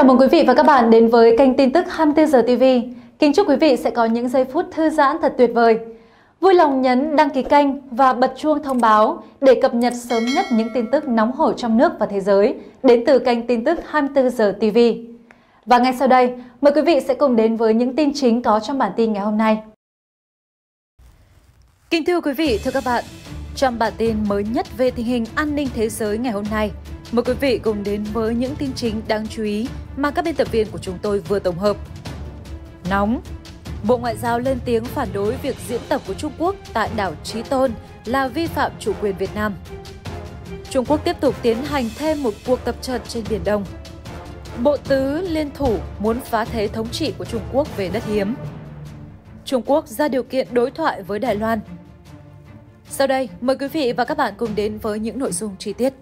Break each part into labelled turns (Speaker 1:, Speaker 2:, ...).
Speaker 1: Chào mừng quý vị và các bạn đến với kênh tin tức 24 giờ TV. Kính chúc quý vị sẽ có những giây phút thư giãn thật tuyệt vời. Vui lòng nhấn đăng ký kênh và bật chuông thông báo để cập nhật sớm nhất những tin tức nóng hổi trong nước và thế giới đến từ kênh tin tức 24 giờ TV. Và ngay sau đây, mời quý vị sẽ cùng đến với những tin chính có trong bản tin ngày hôm nay. Kính thưa quý vị, thưa các bạn, trong bản tin mới nhất về tình hình an ninh thế giới ngày hôm nay, mời quý vị cùng đến với những tin chính đáng chú ý mà các biên tập viên của chúng tôi vừa tổng hợp. Nóng Bộ Ngoại giao lên tiếng phản đối việc diễn tập của Trung Quốc tại đảo Trí Tôn là vi phạm chủ quyền Việt Nam. Trung Quốc tiếp tục tiến hành thêm một cuộc tập trận trên Biển Đông. Bộ tứ liên thủ muốn phá thế thống trị của Trung Quốc về đất hiếm. Trung Quốc ra điều kiện đối thoại với Đài Loan sau đây, mời quý vị và các bạn cùng đến với những nội dung chi tiết.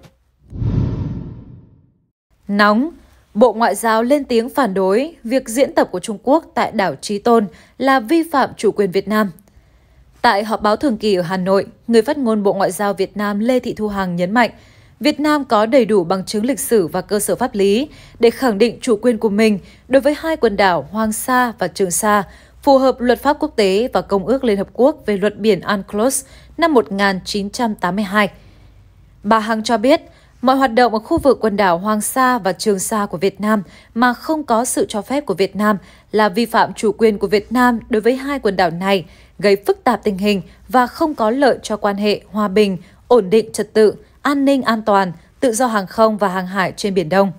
Speaker 1: Nóng Bộ Ngoại giao lên tiếng phản đối việc diễn tập của Trung Quốc tại đảo Trí Tôn là vi phạm chủ quyền Việt Nam. Tại họp báo thường kỳ ở Hà Nội, người phát ngôn Bộ Ngoại giao Việt Nam Lê Thị Thu Hằng nhấn mạnh, Việt Nam có đầy đủ bằng chứng lịch sử và cơ sở pháp lý để khẳng định chủ quyền của mình đối với hai quần đảo Hoàng Sa và Trường Sa, phù hợp luật pháp quốc tế và Công ước Liên Hợp Quốc về luật biển UNCLOS năm 1982. Bà Hằng cho biết, mọi hoạt động ở khu vực quần đảo Hoàng Sa và Trường Sa của Việt Nam mà không có sự cho phép của Việt Nam là vi phạm chủ quyền của Việt Nam đối với hai quần đảo này, gây phức tạp tình hình và không có lợi cho quan hệ hòa bình, ổn định trật tự, an ninh an toàn, tự do hàng không và hàng hải trên Biển Đông.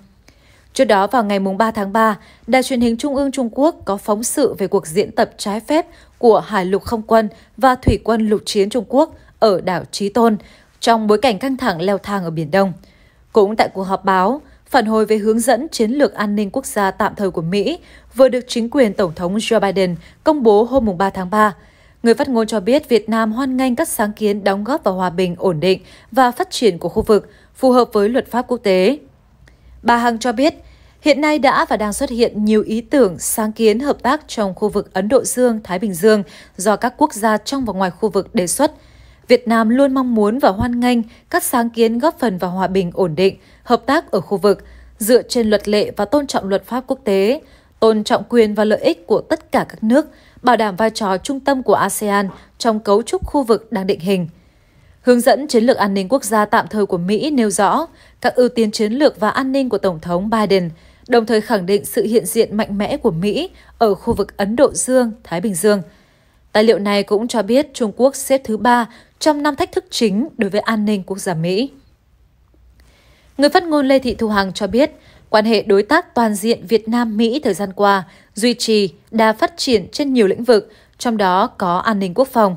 Speaker 1: Trước đó vào ngày 3 tháng 3, Đài truyền hình Trung ương Trung Quốc có phóng sự về cuộc diễn tập trái phép của Hải lục không quân và Thủy quân lục chiến Trung Quốc ở đảo Trí Tôn trong bối cảnh căng thẳng leo thang ở Biển Đông. Cũng tại cuộc họp báo, phản hồi về hướng dẫn chiến lược an ninh quốc gia tạm thời của Mỹ vừa được chính quyền Tổng thống Joe Biden công bố hôm 3 tháng 3, Người phát ngôn cho biết Việt Nam hoan nghênh các sáng kiến đóng góp vào hòa bình, ổn định và phát triển của khu vực, phù hợp với luật pháp quốc tế. Bà Hằng cho biết, hiện nay đã và đang xuất hiện nhiều ý tưởng sáng kiến hợp tác trong khu vực Ấn Độ Dương-Thái Bình Dương do các quốc gia trong và ngoài khu vực đề xuất. Việt Nam luôn mong muốn và hoan nghênh các sáng kiến góp phần vào hòa bình ổn định, hợp tác ở khu vực, dựa trên luật lệ và tôn trọng luật pháp quốc tế, tôn trọng quyền và lợi ích của tất cả các nước, bảo đảm vai trò trung tâm của ASEAN trong cấu trúc khu vực đang định hình – Hướng dẫn chiến lược an ninh quốc gia tạm thời của Mỹ nêu rõ các ưu tiên chiến lược và an ninh của Tổng thống Biden, đồng thời khẳng định sự hiện diện mạnh mẽ của Mỹ ở khu vực Ấn Độ Dương, Thái Bình Dương. Tài liệu này cũng cho biết Trung Quốc xếp thứ ba trong năm thách thức chính đối với an ninh quốc gia Mỹ. Người phát ngôn Lê Thị Thu Hằng cho biết, quan hệ đối tác toàn diện Việt Nam-Mỹ thời gian qua duy trì đa phát triển trên nhiều lĩnh vực, trong đó có an ninh quốc phòng.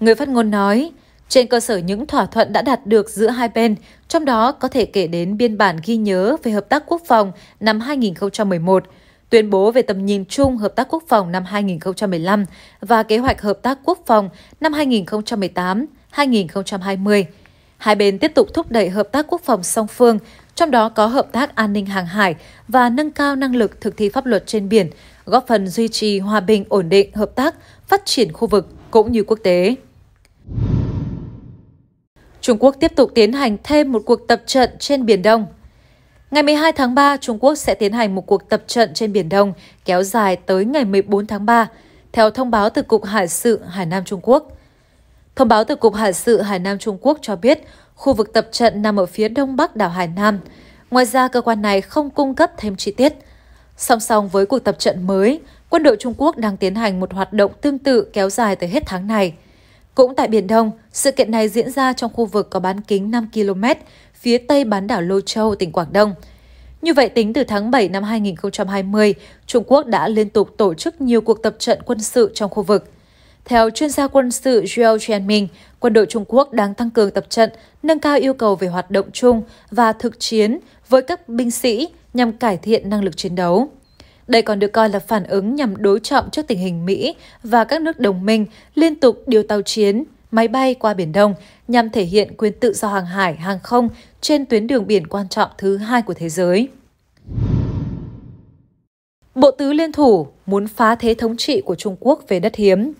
Speaker 1: Người phát ngôn nói, trên cơ sở những thỏa thuận đã đạt được giữa hai bên, trong đó có thể kể đến biên bản ghi nhớ về hợp tác quốc phòng năm 2011, tuyên bố về tầm nhìn chung hợp tác quốc phòng năm 2015 và kế hoạch hợp tác quốc phòng năm 2018-2020. Hai bên tiếp tục thúc đẩy hợp tác quốc phòng song phương, trong đó có hợp tác an ninh hàng hải và nâng cao năng lực thực thi pháp luật trên biển, góp phần duy trì hòa bình ổn định, hợp tác, phát triển khu vực cũng như quốc tế. Trung Quốc tiếp tục tiến hành thêm một cuộc tập trận trên Biển Đông. Ngày 12 tháng 3, Trung Quốc sẽ tiến hành một cuộc tập trận trên Biển Đông kéo dài tới ngày 14 tháng 3, theo thông báo từ Cục Hải sự Hải Nam Trung Quốc. Thông báo từ Cục Hải sự Hải Nam Trung Quốc cho biết, khu vực tập trận nằm ở phía đông bắc đảo Hải Nam. Ngoài ra, cơ quan này không cung cấp thêm chi tiết. Song song với cuộc tập trận mới, quân đội Trung Quốc đang tiến hành một hoạt động tương tự kéo dài tới hết tháng này – cũng tại Biển Đông, sự kiện này diễn ra trong khu vực có bán kính 5 km, phía tây bán đảo lô Châu, tỉnh Quảng Đông. Như vậy, tính từ tháng 7 năm 2020, Trung Quốc đã liên tục tổ chức nhiều cuộc tập trận quân sự trong khu vực. Theo chuyên gia quân sự Zhao Qianming, quân đội Trung Quốc đang tăng cường tập trận, nâng cao yêu cầu về hoạt động chung và thực chiến với các binh sĩ nhằm cải thiện năng lực chiến đấu. Đây còn được coi là phản ứng nhằm đối trọng trước tình hình Mỹ và các nước đồng minh liên tục điều tàu chiến, máy bay qua Biển Đông nhằm thể hiện quyền tự do hàng hải, hàng không trên tuyến đường biển quan trọng thứ hai của thế giới. Bộ tứ liên thủ muốn phá thế thống trị của Trung Quốc về đất hiếm.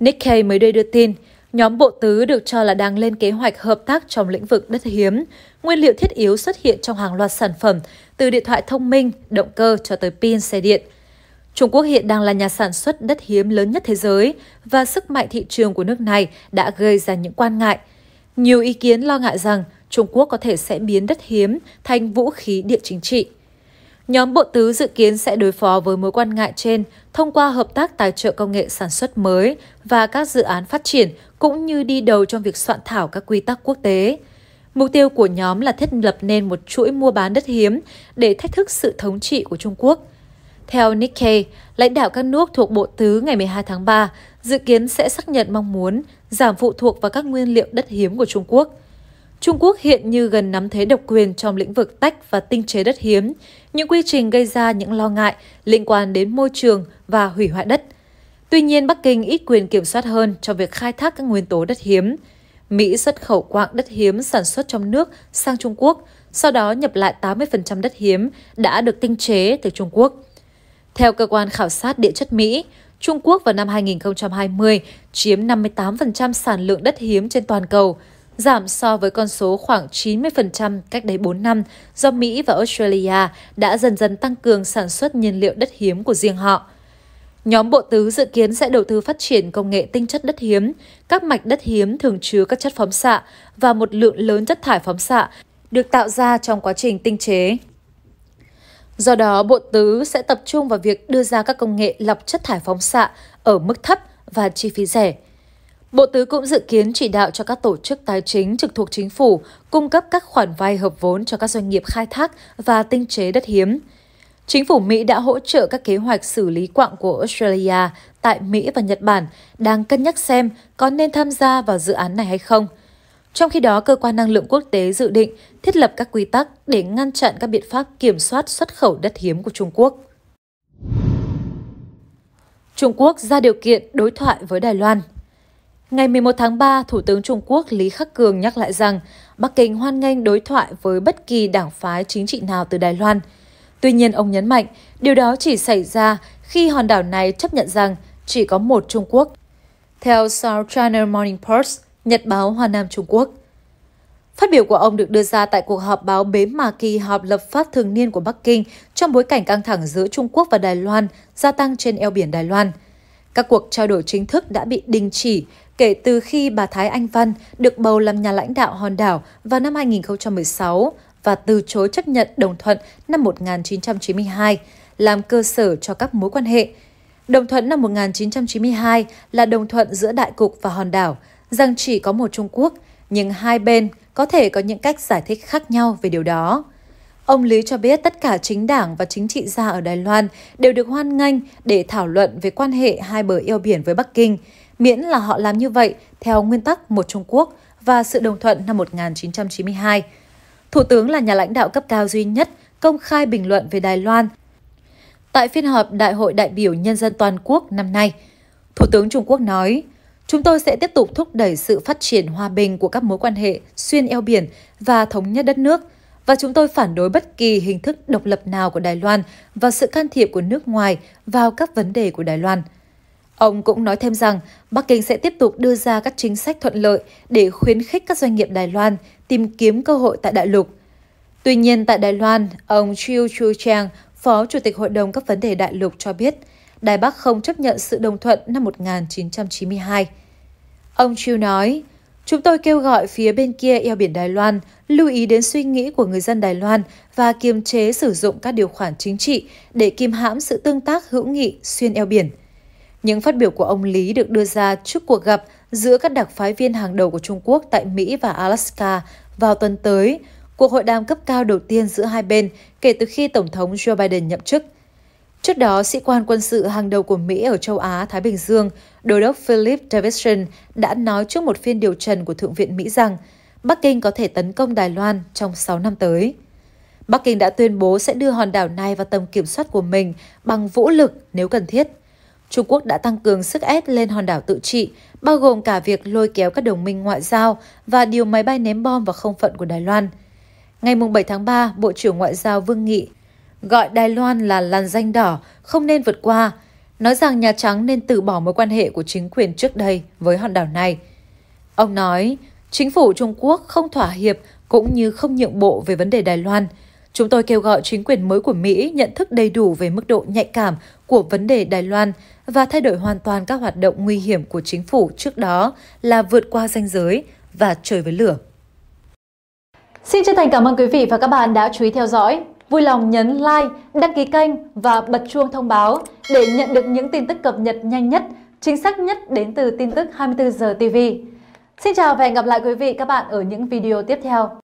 Speaker 1: Nikkei mới đây đưa tin, Nhóm bộ tứ được cho là đang lên kế hoạch hợp tác trong lĩnh vực đất hiếm. Nguyên liệu thiết yếu xuất hiện trong hàng loạt sản phẩm, từ điện thoại thông minh, động cơ cho tới pin xe điện. Trung Quốc hiện đang là nhà sản xuất đất hiếm lớn nhất thế giới và sức mạnh thị trường của nước này đã gây ra những quan ngại. Nhiều ý kiến lo ngại rằng Trung Quốc có thể sẽ biến đất hiếm thành vũ khí địa chính trị. Nhóm bộ tứ dự kiến sẽ đối phó với mối quan ngại trên thông qua hợp tác tài trợ công nghệ sản xuất mới và các dự án phát triển cũng như đi đầu trong việc soạn thảo các quy tắc quốc tế. Mục tiêu của nhóm là thiết lập nên một chuỗi mua bán đất hiếm để thách thức sự thống trị của Trung Quốc. Theo Nikkei, lãnh đạo các nước thuộc Bộ Tứ ngày 12 tháng 3 dự kiến sẽ xác nhận mong muốn giảm phụ thuộc vào các nguyên liệu đất hiếm của Trung Quốc – Trung Quốc hiện như gần nắm thế độc quyền trong lĩnh vực tách và tinh chế đất hiếm, những quy trình gây ra những lo ngại liên quan đến môi trường và hủy hoại đất. Tuy nhiên, Bắc Kinh ít quyền kiểm soát hơn trong việc khai thác các nguyên tố đất hiếm. Mỹ xuất khẩu quạng đất hiếm sản xuất trong nước sang Trung Quốc, sau đó nhập lại 80% đất hiếm đã được tinh chế từ Trung Quốc. Theo cơ quan khảo sát địa chất Mỹ, Trung Quốc vào năm 2020 chiếm 58% sản lượng đất hiếm trên toàn cầu, giảm so với con số khoảng 90% cách đây 4 năm do Mỹ và Australia đã dần dần tăng cường sản xuất nhiên liệu đất hiếm của riêng họ. Nhóm bộ tứ dự kiến sẽ đầu tư phát triển công nghệ tinh chất đất hiếm. Các mạch đất hiếm thường chứa các chất phóng xạ và một lượng lớn chất thải phóng xạ được tạo ra trong quá trình tinh chế. Do đó, bộ tứ sẽ tập trung vào việc đưa ra các công nghệ lọc chất thải phóng xạ ở mức thấp và chi phí rẻ – Bộ Tứ cũng dự kiến chỉ đạo cho các tổ chức tài chính trực thuộc chính phủ cung cấp các khoản vay hợp vốn cho các doanh nghiệp khai thác và tinh chế đất hiếm. Chính phủ Mỹ đã hỗ trợ các kế hoạch xử lý quặng của Australia tại Mỹ và Nhật Bản đang cân nhắc xem có nên tham gia vào dự án này hay không. Trong khi đó, Cơ quan Năng lượng Quốc tế dự định thiết lập các quy tắc để ngăn chặn các biện pháp kiểm soát xuất khẩu đất hiếm của Trung Quốc. Trung Quốc ra điều kiện đối thoại với Đài Loan – Ngày 11 tháng 3, Thủ tướng Trung Quốc Lý Khắc Cường nhắc lại rằng Bắc Kinh hoan nghênh đối thoại với bất kỳ đảng phái chính trị nào từ Đài Loan. Tuy nhiên, ông nhấn mạnh điều đó chỉ xảy ra khi hòn đảo này chấp nhận rằng chỉ có một Trung Quốc. Theo South China Morning Post, Nhật báo Hoa Nam Trung Quốc. Phát biểu của ông được đưa ra tại cuộc họp báo bế mạc kỳ họp lập pháp thường niên của Bắc Kinh trong bối cảnh căng thẳng giữa Trung Quốc và Đài Loan gia tăng trên eo biển Đài Loan – các cuộc trao đổi chính thức đã bị đình chỉ kể từ khi bà Thái Anh Văn được bầu làm nhà lãnh đạo hòn đảo vào năm 2016 và từ chối chấp nhận đồng thuận năm 1992 làm cơ sở cho các mối quan hệ. Đồng thuận năm 1992 là đồng thuận giữa Đại Cục và Hòn đảo rằng chỉ có một Trung Quốc, nhưng hai bên có thể có những cách giải thích khác nhau về điều đó. Ông Lý cho biết tất cả chính đảng và chính trị gia ở Đài Loan đều được hoan nghênh để thảo luận về quan hệ hai bờ eo biển với Bắc Kinh, miễn là họ làm như vậy theo nguyên tắc một Trung Quốc và sự đồng thuận năm 1992. Thủ tướng là nhà lãnh đạo cấp cao duy nhất công khai bình luận về Đài Loan tại phiên họp Đại hội đại biểu Nhân dân toàn quốc năm nay. Thủ tướng Trung Quốc nói, chúng tôi sẽ tiếp tục thúc đẩy sự phát triển hòa bình của các mối quan hệ xuyên eo biển và thống nhất đất nước – và chúng tôi phản đối bất kỳ hình thức độc lập nào của Đài Loan và sự can thiệp của nước ngoài vào các vấn đề của Đài Loan. Ông cũng nói thêm rằng Bắc Kinh sẽ tiếp tục đưa ra các chính sách thuận lợi để khuyến khích các doanh nghiệp Đài Loan tìm kiếm cơ hội tại đại lục. Tuy nhiên, tại Đài Loan, ông Chiu Chu Chang, Phó Chủ tịch Hội đồng các vấn đề đại lục cho biết, Đài Bắc không chấp nhận sự đồng thuận năm 1992. Ông Chiu nói, Chúng tôi kêu gọi phía bên kia eo biển Đài Loan lưu ý đến suy nghĩ của người dân Đài Loan và kiềm chế sử dụng các điều khoản chính trị để kim hãm sự tương tác hữu nghị xuyên eo biển. Những phát biểu của ông Lý được đưa ra trước cuộc gặp giữa các đặc phái viên hàng đầu của Trung Quốc tại Mỹ và Alaska vào tuần tới, cuộc hội đàm cấp cao đầu tiên giữa hai bên kể từ khi Tổng thống Joe Biden nhậm chức – Trước đó, sĩ quan quân sự hàng đầu của Mỹ ở châu Á-Thái Bình Dương, Đô đốc Philip Davidson đã nói trước một phiên điều trần của Thượng viện Mỹ rằng Bắc Kinh có thể tấn công Đài Loan trong 6 năm tới. Bắc Kinh đã tuyên bố sẽ đưa hòn đảo này vào tầm kiểm soát của mình bằng vũ lực nếu cần thiết. Trung Quốc đã tăng cường sức ép lên hòn đảo tự trị, bao gồm cả việc lôi kéo các đồng minh ngoại giao và điều máy bay ném bom vào không phận của Đài Loan. Ngày 7 tháng 3, Bộ trưởng Ngoại giao Vương Nghị gọi Đài Loan là làn danh đỏ, không nên vượt qua, nói rằng Nhà Trắng nên từ bỏ mối quan hệ của chính quyền trước đây với hòn đảo này. Ông nói, chính phủ Trung Quốc không thỏa hiệp cũng như không nhượng bộ về vấn đề Đài Loan. Chúng tôi kêu gọi chính quyền mới của Mỹ nhận thức đầy đủ về mức độ nhạy cảm của vấn đề Đài Loan và thay đổi hoàn toàn các hoạt động nguy hiểm của chính phủ trước đó là vượt qua ranh giới và trời với lửa. Xin chân thành cảm ơn quý vị và các bạn đã chú ý theo dõi vui lòng nhấn like, đăng ký kênh và bật chuông thông báo để nhận được những tin tức cập nhật nhanh nhất, chính xác nhất đến từ tin tức 24 giờ TV. Xin chào và hẹn gặp lại quý vị các bạn ở những video tiếp theo.